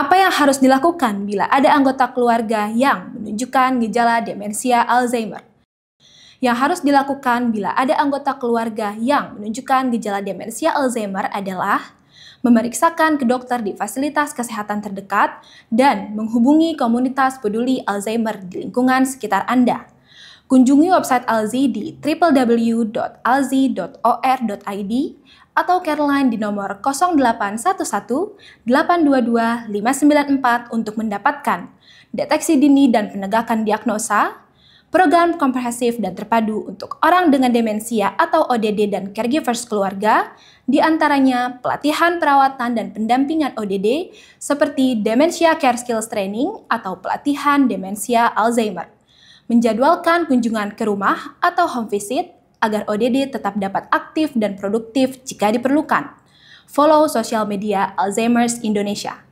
Apa yang harus dilakukan bila ada anggota keluarga yang menunjukkan gejala demensia Alzheimer? Yang harus dilakukan bila ada anggota keluarga yang menunjukkan gejala demensia Alzheimer adalah memeriksakan ke dokter di fasilitas kesehatan terdekat dan menghubungi komunitas peduli Alzheimer di lingkungan sekitar Anda. Kunjungi website Alzi di www.alzi.or.id atau Caroline di nomor 0811 822 594 untuk mendapatkan deteksi dini dan penegakan diagnosa, program komprehensif dan terpadu untuk orang dengan demensia atau ODD dan caregivers keluarga, di antaranya pelatihan perawatan dan pendampingan ODD seperti Dementia Care Skills Training atau pelatihan demensia Alzheimer menjadwalkan kunjungan ke rumah atau home visit agar ODD tetap dapat aktif dan produktif jika diperlukan. Follow sosial media Alzheimer's Indonesia.